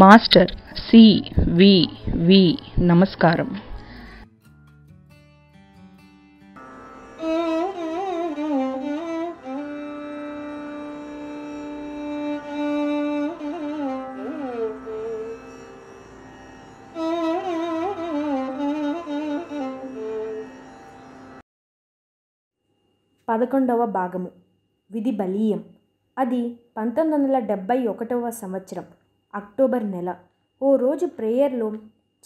master C వి వి నమస్కారం పదకొండవ భాగము విధి బలీయం అది పంతొమ్మిది వందల డెబ్భై ఒకటవ సంవత్సరం అక్టోబర్ నెల ఓ రోజు ప్రేయర్లో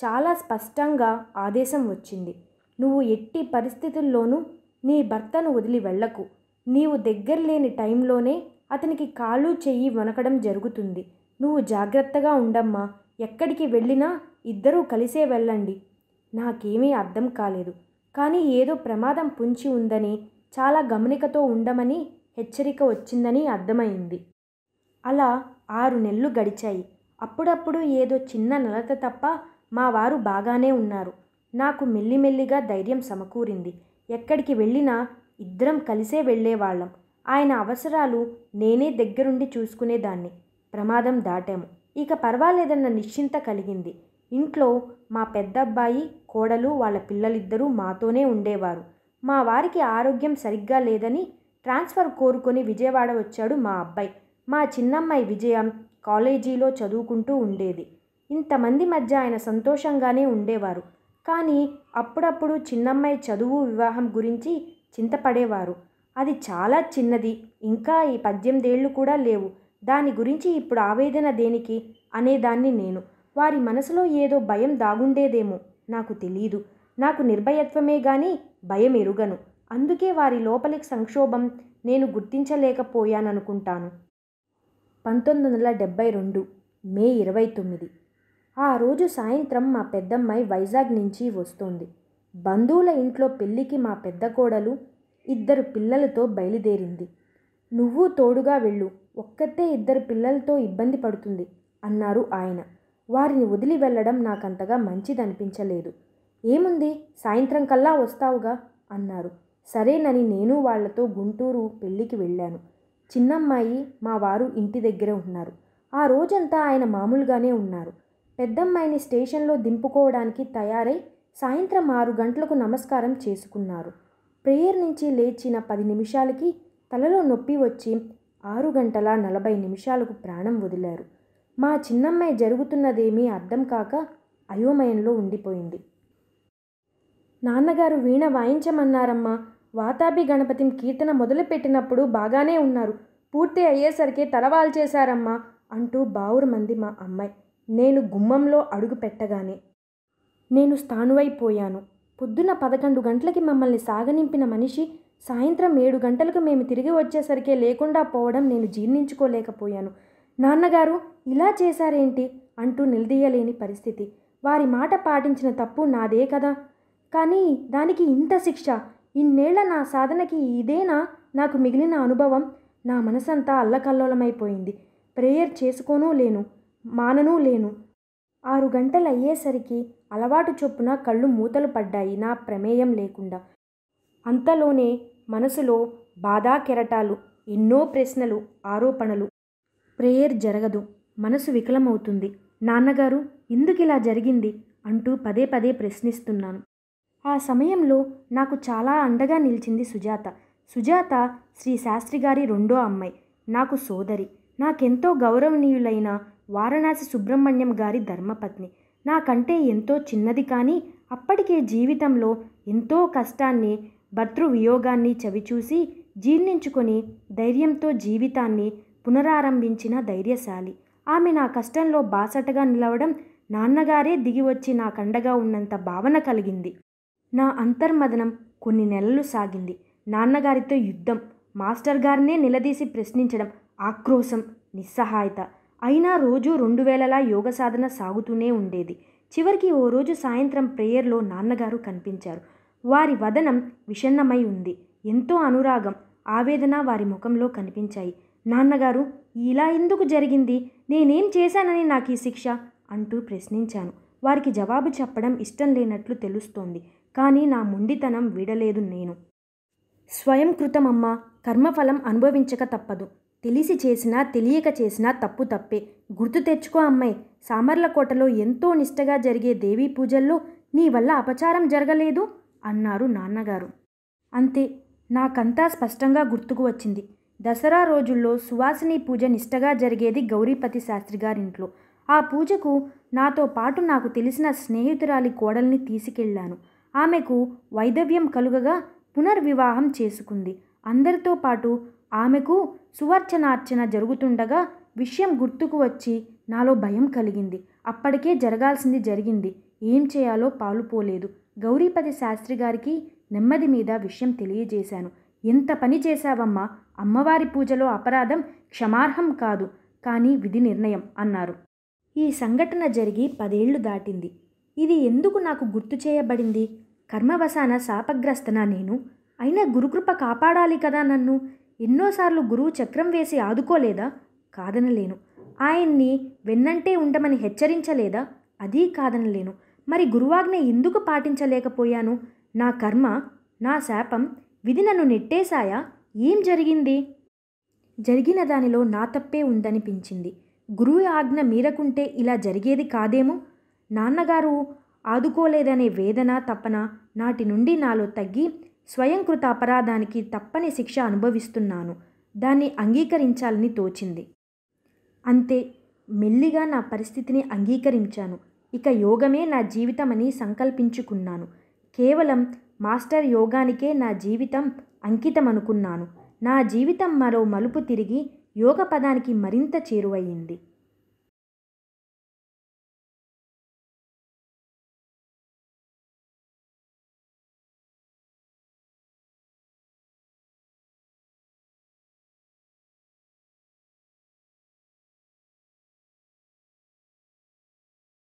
చాలా స్పష్టంగా ఆదేశం వచ్చింది నువ్వు ఎట్టి పరిస్థితుల్లోనూ నీ భర్తను వదిలి వెళ్ళకు నీవు దగ్గర లేని టైంలోనే అతనికి కాలు చెయ్యి వనకడం జరుగుతుంది నువ్వు జాగ్రత్తగా ఉండమ్మా ఎక్కడికి వెళ్ళినా ఇద్దరూ కలిసే వెళ్ళండి నాకేమీ అర్థం కాలేదు కానీ ఏదో ప్రమాదం పుంచి ఉందని చాలా గమనికతో ఉండమని హెచ్చరిక వచ్చిందని అర్థమైంది అలా ఆరు నెలలు గడిచాయి అప్పుడప్పుడు ఏదో చిన్న నలత తప్ప మా వారు బాగానే ఉన్నారు నాకు మెల్లిమెల్లిగా ధైర్యం సమకూరింది ఎక్కడికి వెళ్ళినా ఇద్దరం కలిసే వెళ్ళేవాళ్ళం ఆయన అవసరాలు నేనే దగ్గరుండి చూసుకునేదాన్ని ప్రమాదం దాటాము ఇక పర్వాలేదన్న నిశ్చింత కలిగింది ఇంట్లో మా పెద్దబ్బాయి కోడలు వాళ్ళ పిల్లలిద్దరూ మాతోనే ఉండేవారు మా వారికి ఆరోగ్యం సరిగ్గా లేదని ట్రాన్స్ఫర్ కోరుకొని విజయవాడ వచ్చాడు మా అబ్బాయి మా చిన్నమ్మాయి విజయం కాలేజీలో చదువుకుంటూ ఉండేది ఇంతమంది మధ్య ఆయన సంతోషంగానే ఉండేవారు కానీ అప్పుడప్పుడు చిన్నమ్మాయి చదువు వివాహం గురించి చింతపడేవారు అది చాలా చిన్నది ఇంకా ఈ పద్దెనిమిదేళ్ళు కూడా లేవు దాని గురించి ఇప్పుడు ఆవేదన దేనికి అనేదాన్ని నేను వారి మనసులో ఏదో భయం దాగుండేదేమో నాకు తెలియదు నాకు నిర్భయత్వమే కానీ భయం ఎరుగను అందుకే వారి లోపలి సంక్షోభం నేను గుర్తించలేకపోయాననుకుంటాను పంతొమ్మిది వందల డెబ్భై రెండు మే ఇరవై తొమ్మిది ఆ రోజు సాయంత్రం మా పెద్దమ్మాయి వైజాగ్ నుంచి వస్తోంది బంధువుల ఇంట్లో పెళ్ళికి మా పెద్ద కోడలు ఇద్దరు పిల్లలతో బయలుదేరింది నువ్వు తోడుగా వెళ్ళు ఒక్కతే ఇద్దరు పిల్లలతో ఇబ్బంది పడుతుంది అన్నారు ఆయన వారిని వదిలి వెళ్ళడం నాకంతగా మంచిదనిపించలేదు ఏముంది సాయంత్రం కల్లా వస్తావుగా అన్నారు సరేనని నేను వాళ్లతో గుంటూరు పెళ్ళికి వెళ్ళాను చిన్నమ్మాయి మా వారు ఇంటి దగ్గరే ఉన్నారు ఆ రోజంతా ఆయన మామూలుగానే ఉన్నారు పెద్దమ్మాయిని స్టేషన్లో దింపుకోవడానికి తయారై సాయంత్రం ఆరు గంటలకు నమస్కారం చేసుకున్నారు ప్రేయర్ నుంచి లేచిన పది నిమిషాలకి తలలో నొప్పి వచ్చి ఆరు గంటల నలభై నిమిషాలకు ప్రాణం వదిలారు మా చిన్నమ్మాయి జరుగుతున్నదేమీ అర్థం కాక అయోమయంలో ఉండిపోయింది నాన్నగారు వీణ వాయించమన్నారమ్మా వాతాబి గణపతి కీర్తన మొదలుపెట్టినప్పుడు బాగానే ఉన్నారు పూర్తి అయ్యేసరికి తలవాల్చేశారమ్మా అంటూ బావురమంది మా అమ్మాయి నేను గుమ్మంలో అడుగు పెట్టగానే నేను స్థానువైపోయాను పొద్దున పదకొండు గంటలకి మమ్మల్ని సాగనింపిన మనిషి సాయంత్రం ఏడు గంటలకు మేము తిరిగి వచ్చేసరికే లేకుండా పోవడం నేను జీర్ణించుకోలేకపోయాను నాన్నగారు ఇలా చేశారేంటి అంటూ నిలదీయలేని పరిస్థితి వారి మాట పాటించిన తప్పు నాదే కదా కానీ దానికి ఇంత శిక్ష ఇన్నేళ్ల నా సాధనకి ఇదేనా నాకు మిగిలిన అనుభవం నా మనసంతా అల్లకల్లోలమైపోయింది ప్రేయర్ చేసుకోనూ లేను మాననూ లేను ఆరు గంటలు అయ్యేసరికి అలవాటు చొప్పున కళ్ళు మూతలు పడ్డాయి నా ప్రమేయం లేకుండా అంతలోనే మనసులో బాధా కెరటాలు ఎన్నో ప్రశ్నలు ఆరోపణలు ప్రేయర్ జరగదు మనసు వికలమవుతుంది నాన్నగారు ఎందుకు ఇలా జరిగింది అంటూ పదే పదే ప్రశ్నిస్తున్నాను ఆ సమయంలో నాకు చాలా అండగా నిలిచింది సుజాత సుజాత శ్రీ శాస్త్రి గారి రెండో అమ్మాయి నాకు సోదరి నాకెంతో గౌరవనీయులైన వారణాసి సుబ్రహ్మణ్యం గారి ధర్మపత్ని నాకంటే ఎంతో చిన్నది కానీ అప్పటికే జీవితంలో ఎంతో కష్టాన్ని భర్తృవియోగాన్ని చవిచూసి జీర్ణించుకొని ధైర్యంతో జీవితాన్ని పునరారంభించిన ధైర్యశాలి ఆమె నా కష్టంలో బాసటగా నిలవడం నాన్నగారే దిగి వచ్చి నాకండగా ఉన్నంత భావన కలిగింది నా అంతర్మదనం కొన్ని నెలలు సాగింది నాన్నగారితో యుద్ధం మాస్టర్ గారినే నిలదీసి ప్రశ్నించడం ఆక్రోశం నిస్సహాయత అయినా రోజు రెండు వేలలా యోగ సాధన సాగుతూనే ఉండేది చివరికి ఓ రోజు సాయంత్రం ప్రేయర్లో నాన్నగారు కనిపించారు వారి వదనం విషన్నమై ఉంది ఎంతో అనురాగం ఆవేదన వారి ముఖంలో కనిపించాయి నాన్నగారు ఇలా ఎందుకు జరిగింది నేనేం చేశానని నాకు ఈ శిక్ష అంటూ ప్రశ్నించాను వారికి జవాబు చెప్పడం ఇష్టం లేనట్లు తెలుస్తోంది కానీ నా ముండితనం వీడలేదు నేను స్వయం కృతమమ్మ కర్మఫలం అనుభవించక తప్పదు తెలిసి చేసినా తెలియక చేసినా తప్పు తప్పే గుర్తు తెచ్చుకో అమ్మాయి సామర్లకోటలో ఎంతో నిష్టగా జరిగే దేవీ పూజల్లో నీ వల్ల అపచారం జరగలేదు అన్నారు నాన్నగారు అంతే నాకంతా స్పష్టంగా గుర్తుకు వచ్చింది దసరా రోజుల్లో సువాసిని పూజ నిష్టగా జరిగేది గౌరీపతి శాస్త్రి గారింట్లో ఆ పూజకు నాతో పాటు నాకు తెలిసిన స్నేహితురాలి కోడల్ని తీసుకెళ్లాను ఆమెకు వైధవ్యం కలుగగా పునర్వివాహం చేసుకుంది అందరితో పాటు ఆమెకు సువర్చనార్చన జరుగుతుండగా విషయం గుర్తుకు వచ్చి నాలో భయం కలిగింది అప్పటికే జరగాల్సింది జరిగింది ఏం చేయాలో పాలుపోలేదు గౌరీపతి శాస్త్రి గారికి నెమ్మది మీద విషయం తెలియజేశాను ఎంత పని చేశావమ్మా అమ్మవారి పూజలో అపరాధం క్షమార్హం కాదు కానీ విధి నిర్ణయం అన్నారు ఈ సంఘటన జరిగి పదేళ్లు దాటింది ఇది ఎందుకు నాకు గుర్తు చేయబడింది కర్మవశాన శాపగ్రస్తన నేను అయినా గురుకృప కాపాడాలి కదా నన్ను ఎన్నోసార్లు గురువు చక్రం వేసి ఆదుకోలేదా కాదనలేను ఆయన్ని వెన్నంటే ఉండమని హెచ్చరించలేదా అదీ కాదనలేను మరి గురువాజ్ఞ ఎందుకు పాటించలేకపోయాను నా కర్మ నా శాపం విధి నన్ను నెట్టేశాయా ఏం జరిగింది జరిగిన దానిలో నా తప్పే ఉందనిపించింది గురువు ఆజ్ఞ మీరకుంటే ఇలా జరిగేది కాదేమో నాన్నగారు ఆదుకోలేదనే వేదన తపన నాటి నుండి నాలో తగ్గి స్వయంకృత అపరాధానికి తప్పని శిక్ష అనుభవిస్తున్నాను దాన్ని అంగీకరించాలని తోచింది అంతే మెల్లిగా నా పరిస్థితిని అంగీకరించాను ఇక యోగమే నా జీవితమని సంకల్పించుకున్నాను కేవలం మాస్టర్ యోగానికే నా జీవితం అంకితం అనుకున్నాను నా జీవితం మరో మలుపు తిరిగి యోగ పదానికి మరింత చేరువయ్యింది